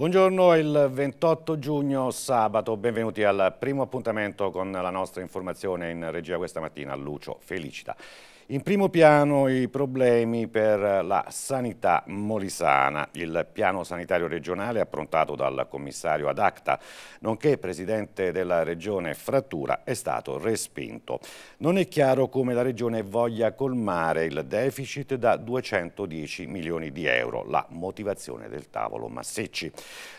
Buongiorno, il 28 giugno sabato, benvenuti al primo appuntamento con la nostra informazione in regia questa mattina, Lucio Felicita. In primo piano i problemi per la sanità molisana, il piano sanitario regionale approntato dal commissario ad acta, nonché presidente della regione Frattura, è stato respinto. Non è chiaro come la regione voglia colmare il deficit da 210 milioni di euro, la motivazione del tavolo massicci.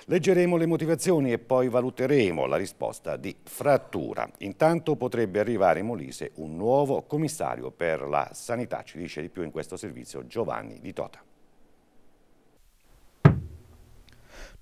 Leggeremo le motivazioni e poi valuteremo la risposta di Frattura. Intanto potrebbe arrivare in Molise un nuovo commissario per la la sanità. Ci dice di più in questo servizio Giovanni Di Tota.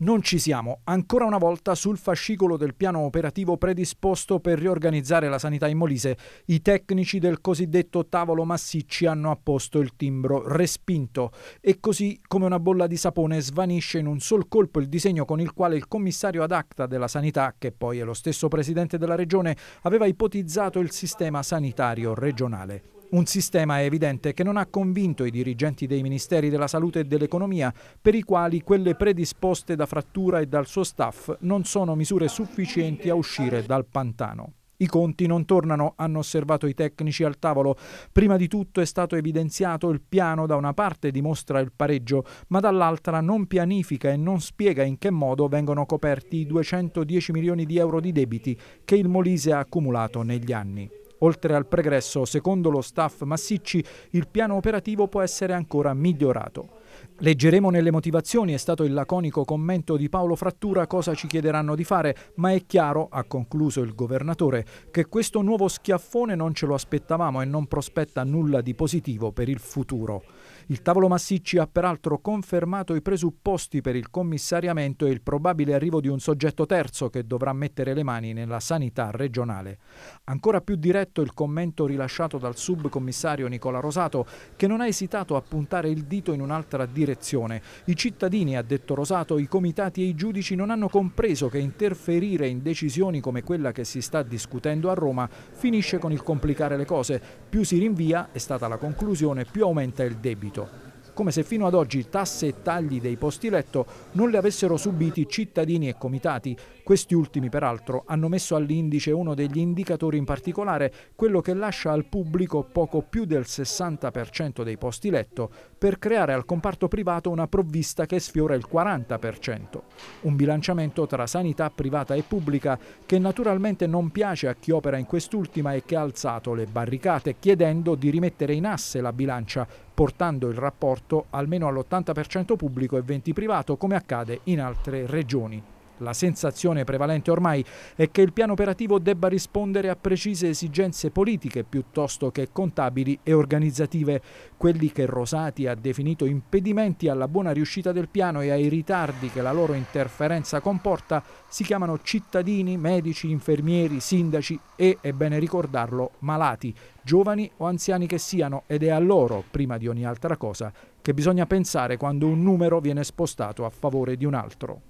Non ci siamo, ancora una volta sul fascicolo del piano operativo predisposto per riorganizzare la sanità in Molise. I tecnici del cosiddetto tavolo massicci hanno apposto il timbro respinto e così come una bolla di sapone svanisce in un sol colpo il disegno con il quale il commissario ad acta della sanità, che poi è lo stesso presidente della regione, aveva ipotizzato il sistema sanitario regionale. Un sistema evidente che non ha convinto i dirigenti dei ministeri della salute e dell'economia, per i quali quelle predisposte da Frattura e dal suo staff non sono misure sufficienti a uscire dal pantano. I conti non tornano, hanno osservato i tecnici al tavolo. Prima di tutto è stato evidenziato il piano da una parte dimostra il pareggio, ma dall'altra non pianifica e non spiega in che modo vengono coperti i 210 milioni di euro di debiti che il Molise ha accumulato negli anni. Oltre al pregresso, secondo lo staff Massicci, il piano operativo può essere ancora migliorato. Leggeremo nelle motivazioni, è stato il laconico commento di Paolo Frattura cosa ci chiederanno di fare, ma è chiaro, ha concluso il governatore, che questo nuovo schiaffone non ce lo aspettavamo e non prospetta nulla di positivo per il futuro. Il tavolo Massicci ha peraltro confermato i presupposti per il commissariamento e il probabile arrivo di un soggetto terzo che dovrà mettere le mani nella sanità regionale. Ancora più diretto il commento rilasciato dal subcommissario Nicola Rosato, che non ha esitato a puntare il dito in un'altra direzione. I cittadini, ha detto Rosato, i comitati e i giudici non hanno compreso che interferire in decisioni come quella che si sta discutendo a Roma finisce con il complicare le cose. Più si rinvia, è stata la conclusione, più aumenta il debito reddito, come se fino ad oggi tasse e tagli dei posti letto non li avessero subiti cittadini e comitati. Questi ultimi, peraltro, hanno messo all'indice uno degli indicatori in particolare, quello che lascia al pubblico poco più del 60% dei posti letto, per creare al comparto privato una provvista che sfiora il 40%. Un bilanciamento tra sanità privata e pubblica che naturalmente non piace a chi opera in quest'ultima e che ha alzato le barricate chiedendo di rimettere in asse la bilancia portando il rapporto almeno all'80% pubblico e 20 privato come accade in altre regioni. La sensazione prevalente ormai è che il piano operativo debba rispondere a precise esigenze politiche piuttosto che contabili e organizzative. Quelli che Rosati ha definito impedimenti alla buona riuscita del piano e ai ritardi che la loro interferenza comporta si chiamano cittadini, medici, infermieri, sindaci e, è bene ricordarlo, malati, giovani o anziani che siano ed è a loro, prima di ogni altra cosa, che bisogna pensare quando un numero viene spostato a favore di un altro.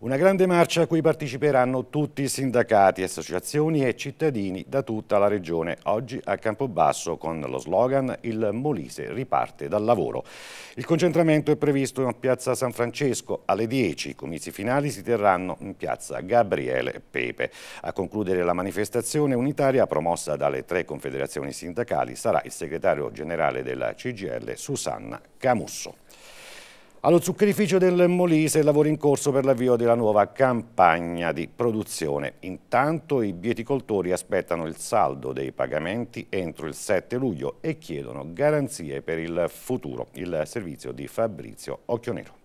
Una grande marcia a cui parteciperanno tutti i sindacati, associazioni e cittadini da tutta la regione, oggi a Campobasso con lo slogan Il Molise riparte dal lavoro. Il concentramento è previsto in piazza San Francesco alle 10, i comizi finali si terranno in piazza Gabriele Pepe. A concludere la manifestazione unitaria promossa dalle tre confederazioni sindacali sarà il segretario generale della CGL Susanna Camusso. Allo zuccherificio del Molise lavori in corso per l'avvio della nuova campagna di produzione. Intanto i bieticoltori aspettano il saldo dei pagamenti entro il 7 luglio e chiedono garanzie per il futuro. Il servizio di Fabrizio Occhionero.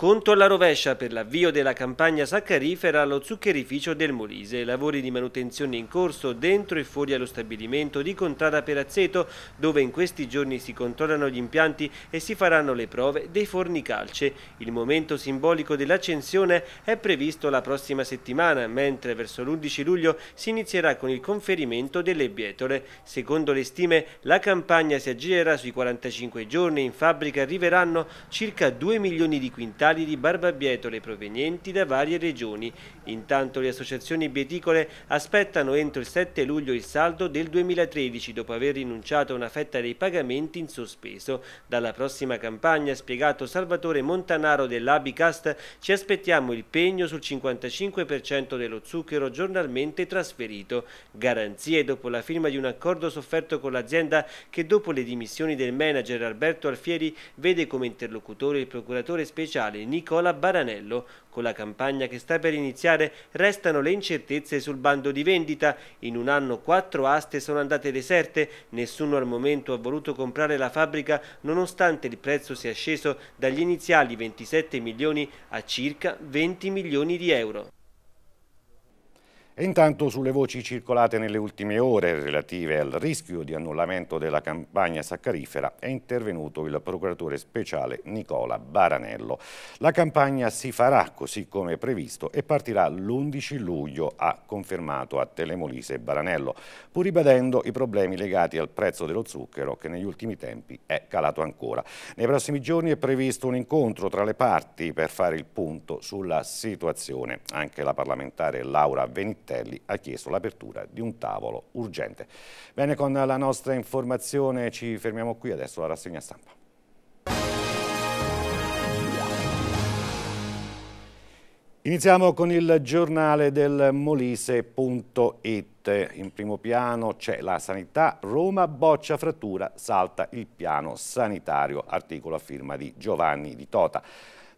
Conto alla rovescia per l'avvio della campagna saccarifera allo zuccherificio del Molise. Lavori di manutenzione in corso dentro e fuori allo stabilimento di Contrada Perazzeto, dove in questi giorni si controllano gli impianti e si faranno le prove dei forni calce. Il momento simbolico dell'accensione è previsto la prossima settimana, mentre verso l'11 luglio si inizierà con il conferimento delle bietole. Secondo le stime, la campagna si aggirerà sui 45 giorni e in fabbrica arriveranno circa 2 milioni di quintali speciali di barbabietole provenienti da varie regioni. Intanto le associazioni bieticole aspettano entro il 7 luglio il saldo del 2013 dopo aver rinunciato a una fetta dei pagamenti in sospeso. Dalla prossima campagna, spiegato Salvatore Montanaro dell'Abicast, ci aspettiamo il pegno sul 55% dello zucchero giornalmente trasferito. Garanzie dopo la firma di un accordo sofferto con l'azienda che dopo le dimissioni del manager Alberto Alfieri vede come interlocutore il procuratore speciale parlamentare Nicola Baranello. Con la campagna che sta per iniziare restano le incertezze sul bando di vendita. In un anno quattro aste sono andate deserte, nessuno al momento ha voluto comprare la fabbrica nonostante il prezzo sia sceso dagli iniziali 27 milioni a circa 20 milioni di euro. E intanto sulle voci circolate nelle ultime ore relative al rischio di annullamento della campagna saccarifera è intervenuto il procuratore speciale Nicola Baranello. La campagna si farà così come previsto e partirà l'11 luglio, ha confermato a Telemolise Baranello, pur ribadendo i problemi legati al prezzo dello zucchero che negli ultimi tempi è calato ancora. Nei prossimi giorni è previsto un incontro tra le parti per fare il punto sulla situazione. Anche la parlamentare Laura Venitti Martelli ha chiesto l'apertura di un tavolo urgente. Bene, con la nostra informazione ci fermiamo qui, adesso la rassegna stampa. Iniziamo con il giornale del Molise.it. In primo piano c'è la sanità, Roma boccia frattura, salta il piano sanitario, articolo a firma di Giovanni Di Tota.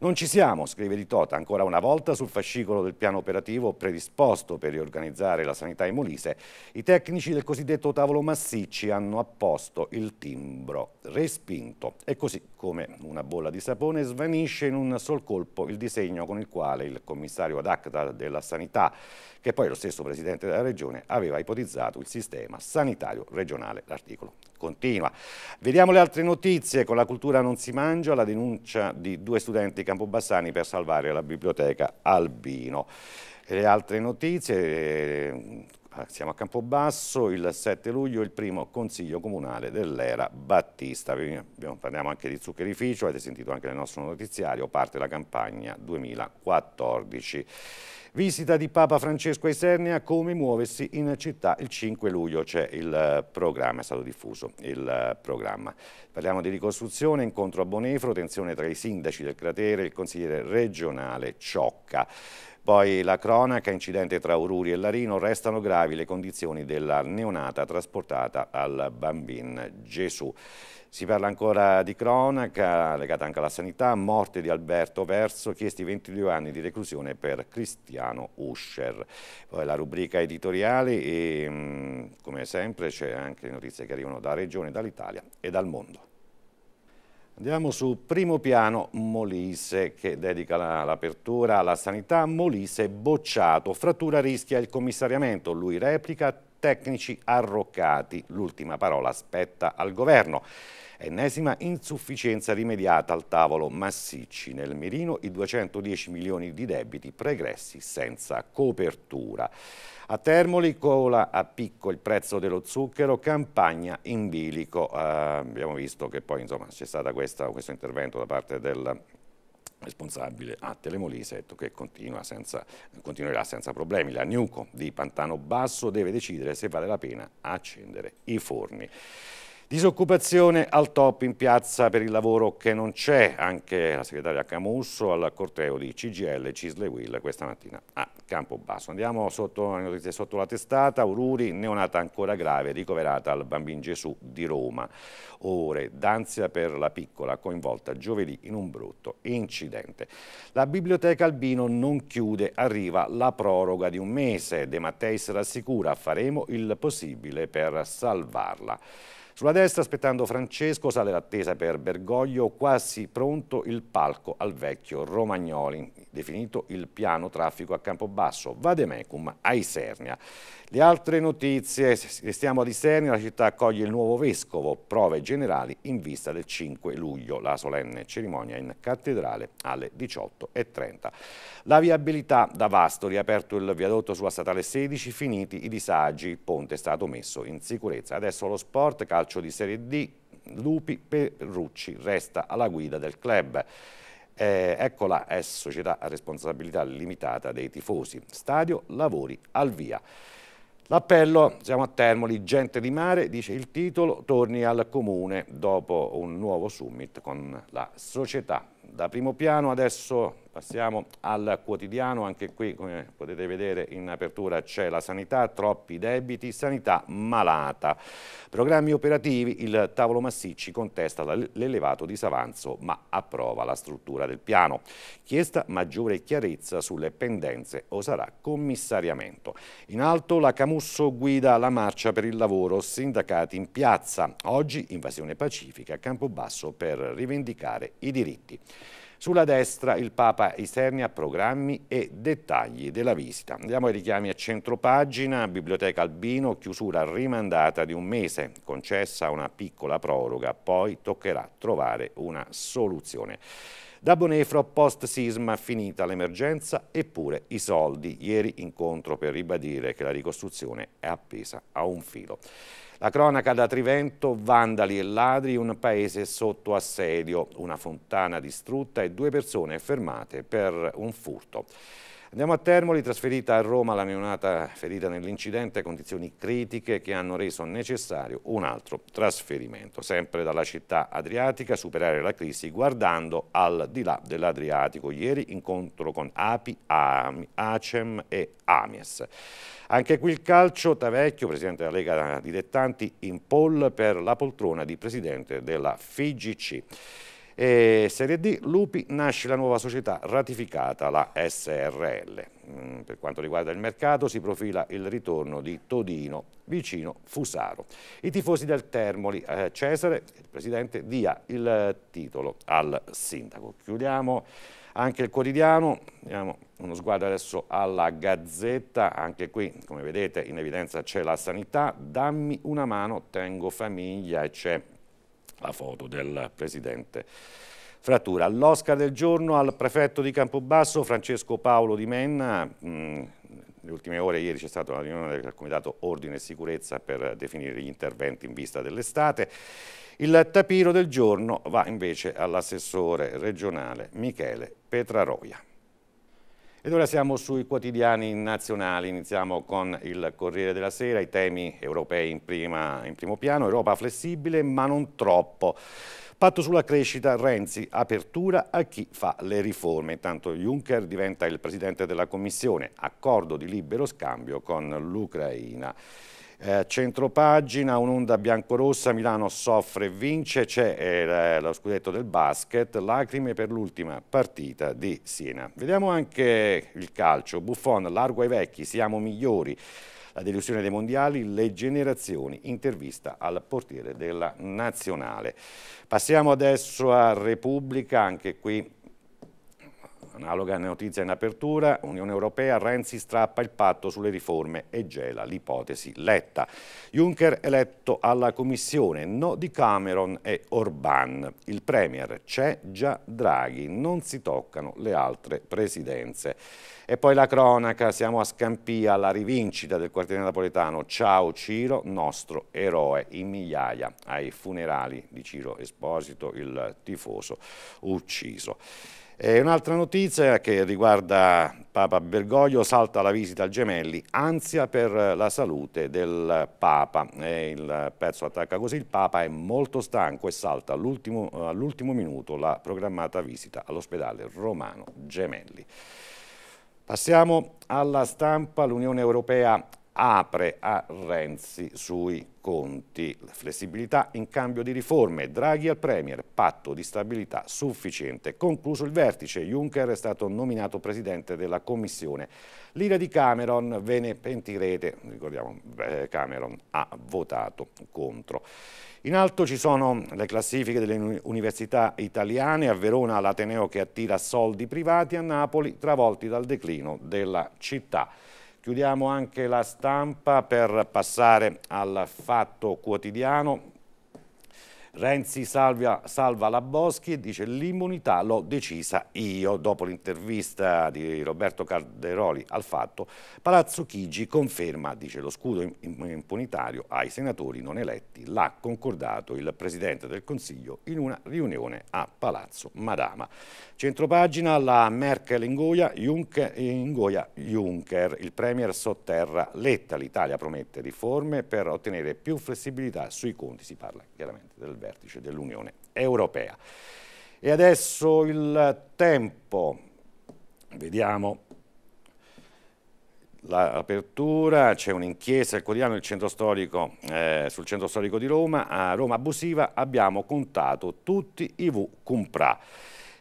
Non ci siamo, scrive Di Tota, ancora una volta sul fascicolo del piano operativo predisposto per riorganizzare la sanità in Molise, i tecnici del cosiddetto tavolo Massicci hanno apposto il timbro respinto e così come una bolla di sapone svanisce in un sol colpo il disegno con il quale il commissario ad acta della sanità che poi lo stesso Presidente della Regione aveva ipotizzato il sistema sanitario regionale. L'articolo continua. Vediamo le altre notizie. Con la cultura non si mangia, la denuncia di due studenti campobassani per salvare la biblioteca Albino. E le altre notizie, eh, siamo a Campobasso, il 7 luglio il primo consiglio comunale dell'era Battista. Parliamo anche di zuccherificio, avete sentito anche nel nostro notiziario, parte la campagna 2014. Visita di Papa Francesco a Isernia, come muoversi in città. Il 5 luglio c'è il eh, programma, è stato diffuso il eh, programma. Parliamo di ricostruzione, incontro a Bonefro, tensione tra i sindaci del cratere e il consigliere regionale Ciocca. Poi la cronaca, incidente tra Ururi e Larino, restano gravi le condizioni della neonata trasportata al bambin Gesù. Si parla ancora di cronaca, legata anche alla sanità, morte di Alberto Verso, chiesti 22 anni di reclusione per Cristiano Uscher. Poi la rubrica editoriale e mm, come sempre c'è anche notizie che arrivano da regione, dall'Italia e dal mondo. Andiamo su primo piano Molise che dedica l'apertura alla sanità. Molise bocciato, frattura rischia il commissariamento, lui replica tecnici arroccati. L'ultima parola spetta al governo. Ennesima insufficienza rimediata al tavolo Massicci. Nel mirino i 210 milioni di debiti pregressi senza copertura. A Termoli cola a picco il prezzo dello zucchero, campagna in bilico. Eh, abbiamo visto che poi c'è stato questo intervento da parte del responsabile a Telemolise detto che continua senza, continuerà senza problemi. La Nuco di Pantano Basso deve decidere se vale la pena accendere i forni. Disoccupazione al top in piazza per il lavoro che non c'è, anche la segretaria Camusso al corteo di CGL Cisle Will questa mattina a Campobasso. Andiamo sotto, sotto la testata, Aururi, neonata ancora grave, ricoverata al Bambin Gesù di Roma. Ore d'ansia per la piccola coinvolta giovedì in un brutto incidente. La biblioteca Albino non chiude, arriva la proroga di un mese. De Matteis rassicura, faremo il possibile per salvarla. Sulla destra, aspettando Francesco, sale l'attesa per Bergoglio, quasi pronto il palco al vecchio Romagnoli definito il piano traffico a Campobasso, Vademecum a Isernia. Le altre notizie, restiamo ad Isernia, la città accoglie il nuovo vescovo, prove generali in vista del 5 luglio, la solenne cerimonia in cattedrale alle 18.30. La viabilità da Vasto, riaperto il viadotto sulla statale 16, finiti i disagi, il ponte è stato messo in sicurezza. Adesso lo sport, calcio di Serie D, Lupi Perrucci resta alla guida del club. Eh, eccola, è eh, società a responsabilità limitata dei tifosi. Stadio, lavori al via. L'appello, siamo a Termoli, gente di mare, dice il titolo, torni al comune dopo un nuovo summit con la società. Da primo piano adesso Passiamo al quotidiano, anche qui come potete vedere in apertura c'è la sanità, troppi debiti, sanità malata. Programmi operativi, il tavolo Massicci contesta l'elevato disavanzo ma approva la struttura del piano. Chiesta maggiore chiarezza sulle pendenze o sarà commissariamento. In alto la Camusso guida la marcia per il lavoro, sindacati in piazza. Oggi invasione pacifica a Campobasso per rivendicare i diritti. Sulla destra il Papa Isernia programmi e dettagli della visita. Andiamo ai richiami a centropagina, Biblioteca Albino, chiusura rimandata di un mese, concessa una piccola proroga, poi toccherà trovare una soluzione. Da Bonefro post sisma finita l'emergenza eppure i soldi. Ieri incontro per ribadire che la ricostruzione è appesa a un filo. La cronaca da Trivento, vandali e ladri, un paese sotto assedio, una fontana distrutta e due persone fermate per un furto. Andiamo a Termoli, trasferita a Roma la neonata ferita nell'incidente, condizioni critiche che hanno reso necessario un altro trasferimento, sempre dalla città adriatica, superare la crisi guardando al di là dell'Adriatico. Ieri incontro con API, ACEM e AMIES. Anche qui il calcio, Tavecchio, presidente della Lega Dilettanti, in poll per la poltrona di presidente della FIGC. E serie D, Lupi, nasce la nuova società ratificata, la SRL. Mm, per quanto riguarda il mercato si profila il ritorno di Todino vicino Fusaro. I tifosi del Termoli, eh, Cesare, il presidente, dia il titolo al sindaco. Chiudiamo anche il quotidiano, diamo uno sguardo adesso alla Gazzetta, anche qui come vedete in evidenza c'è la sanità, dammi una mano, tengo famiglia e c'è la foto del presidente Frattura. All'Oscar del giorno al prefetto di Campobasso Francesco Paolo Di Menna, nelle mm, ultime ore ieri c'è stata una riunione del Comitato Ordine e Sicurezza per definire gli interventi in vista dell'estate. Il tapiro del giorno va invece all'assessore regionale Michele Petraroia. Ed ora siamo sui quotidiani nazionali, iniziamo con il Corriere della Sera, i temi europei in, prima, in primo piano, Europa flessibile ma non troppo. Patto sulla crescita, Renzi, apertura a chi fa le riforme. Intanto Juncker diventa il presidente della Commissione, accordo di libero scambio con l'Ucraina. Eh, centropagina, un'onda biancorossa, Milano soffre e vince, c'è eh, lo scudetto del basket, lacrime per l'ultima partita di Siena. Vediamo anche il calcio, Buffon, largo ai vecchi, siamo migliori, la delusione dei mondiali, le generazioni, intervista al portiere della nazionale. Passiamo adesso a Repubblica, anche qui Analoga notizia in apertura, Unione Europea, Renzi strappa il patto sulle riforme e gela l'ipotesi Letta. Juncker eletto alla Commissione, no di Cameron e Orban. Il Premier c'è già Draghi, non si toccano le altre presidenze. E poi la cronaca, siamo a Scampia, la rivincita del quartiere napoletano. Ciao Ciro, nostro eroe in migliaia ai funerali di Ciro Esposito, il tifoso ucciso un'altra notizia che riguarda Papa Bergoglio, salta la visita al Gemelli, ansia per la salute del Papa. E il pezzo attacca così, il Papa è molto stanco e salta all'ultimo minuto la programmata visita all'ospedale romano Gemelli. Passiamo alla stampa, l'Unione Europea apre a Renzi sui conti. Flessibilità in cambio di riforme, Draghi al Premier, patto di stabilità sufficiente. Concluso il vertice, Juncker è stato nominato presidente della Commissione. L'ira di Cameron, ve ne pentirete, ricordiamo Cameron ha votato contro. In alto ci sono le classifiche delle università italiane, a Verona l'Ateneo che attira soldi privati, a Napoli travolti dal declino della città. Chiudiamo anche la stampa per passare al fatto quotidiano Renzi salvia, salva la Boschi e dice l'immunità l'ho decisa io. Dopo l'intervista di Roberto Calderoli al fatto, Palazzo Chigi conferma, dice lo scudo impunitario ai senatori non eletti, l'ha concordato il Presidente del Consiglio in una riunione a Palazzo Madama. Centropagina la Merkel in Goia, Juncker, in Juncker. il Premier sotterra Letta, l'Italia promette riforme per ottenere più flessibilità sui conti, si parla chiaramente del vertice dell'Unione Europea. E adesso il tempo, vediamo l'apertura, c'è un'inchiesta del ecco, quotidiano centro storico, eh, sul centro storico di Roma, a Roma abusiva abbiamo contato tutti i V comprà.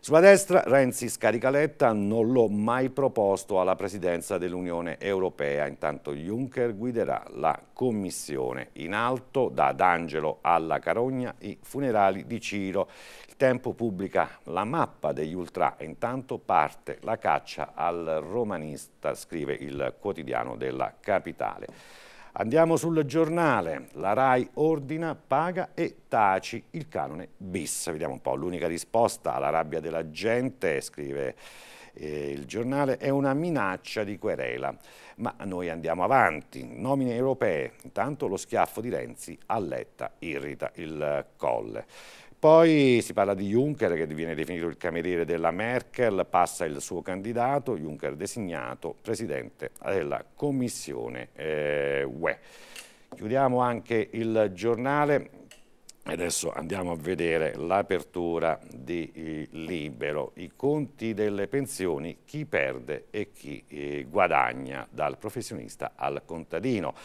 Sulla destra Renzi scarica Letta, non l'ho mai proposto alla presidenza dell'Unione Europea, intanto Juncker guiderà la commissione. In alto da D'Angelo alla Carogna i funerali di Ciro. Il tempo pubblica la mappa degli ultra intanto parte la caccia al romanista, scrive il quotidiano della capitale. Andiamo sul giornale, la RAI ordina, paga e taci il canone bis. Vediamo un po', l'unica risposta alla rabbia della gente, scrive eh, il giornale, è una minaccia di querela. Ma noi andiamo avanti, nomine europee, intanto lo schiaffo di Renzi alletta, Letta irrita il colle. Poi si parla di Juncker che viene definito il cameriere della Merkel, passa il suo candidato, Juncker designato presidente della Commissione eh, UE. Chiudiamo anche il giornale Adesso andiamo a vedere l'apertura di eh, Libero, i conti delle pensioni, chi perde e chi eh, guadagna, dal professionista al contadino.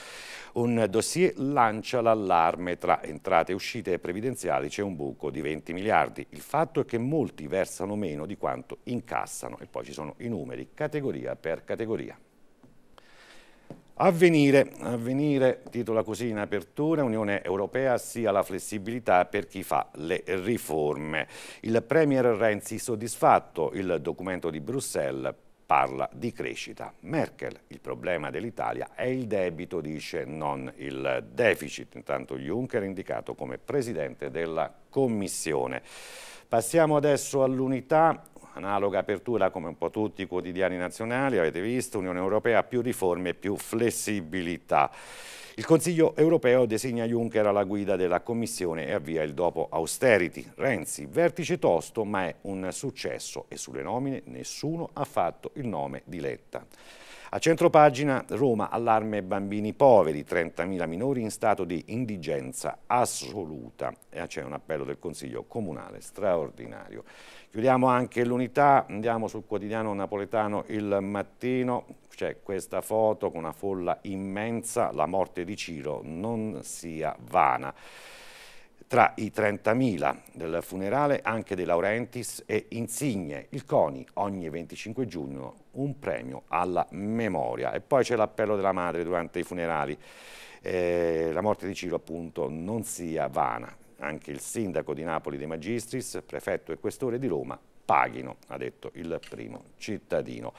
Un dossier lancia l'allarme tra entrate e uscite previdenziali c'è un buco di 20 miliardi. Il fatto è che molti versano meno di quanto incassano e poi ci sono i numeri categoria per categoria. Avvenire, avvenire, titola così in apertura, Unione Europea sia la flessibilità per chi fa le riforme. Il Premier Renzi soddisfatto, il documento di Bruxelles parla di crescita. Merkel, il problema dell'Italia è il debito, dice, non il deficit. Intanto Juncker è indicato come presidente della Commissione. Passiamo adesso all'unità analoga apertura come un po' tutti i quotidiani nazionali, avete visto, Unione Europea più riforme più flessibilità. Il Consiglio europeo designa Juncker alla guida della Commissione e avvia il dopo austerity. Renzi, vertice tosto, ma è un successo e sulle nomine nessuno ha fatto il nome di Letta. A pagina Roma allarme bambini poveri, 30.000 minori in stato di indigenza assoluta. E C'è un appello del Consiglio Comunale straordinario. Chiudiamo anche l'unità, andiamo sul quotidiano napoletano il mattino, c'è questa foto con una folla immensa, la morte di Ciro non sia vana. Tra i 30.000 del funerale anche dei Laurentiis e Insigne, il CONI ogni 25 giugno un premio alla memoria. E poi c'è l'appello della madre durante i funerali. Eh, la morte di Ciro appunto non sia vana. Anche il sindaco di Napoli De Magistris, prefetto e questore di Roma paghino, ha detto il primo cittadino.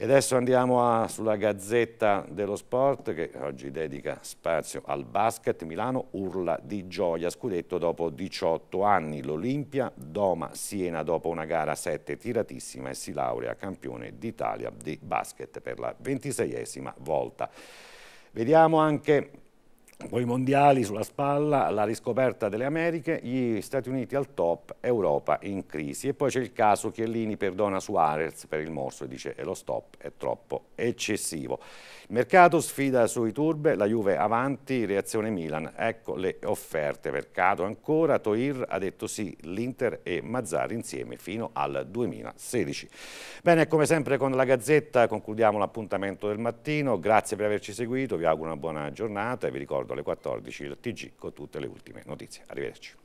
E adesso andiamo a, sulla Gazzetta dello Sport che oggi dedica spazio al basket. Milano urla di gioia, scudetto dopo 18 anni. L'Olimpia doma Siena dopo una gara 7 tiratissima e si laurea campione d'Italia di basket per la ventiseiesima volta. Vediamo anche poi i mondiali sulla spalla, la riscoperta delle Americhe, gli Stati Uniti al top, Europa in crisi. E poi c'è il caso Chiellini perdona Suarez per il morso e dice e lo stop è troppo eccessivo. Il mercato sfida sui turbe, la Juve avanti, reazione Milan. Ecco le offerte, mercato ancora, Toir ha detto sì, l'Inter e Mazzari insieme fino al 2016. Bene, come sempre con la Gazzetta concludiamo l'appuntamento del mattino, grazie per averci seguito, vi auguro una buona giornata e vi ricordo ricordo alle 14 il TG con tutte le ultime notizie. Arrivederci.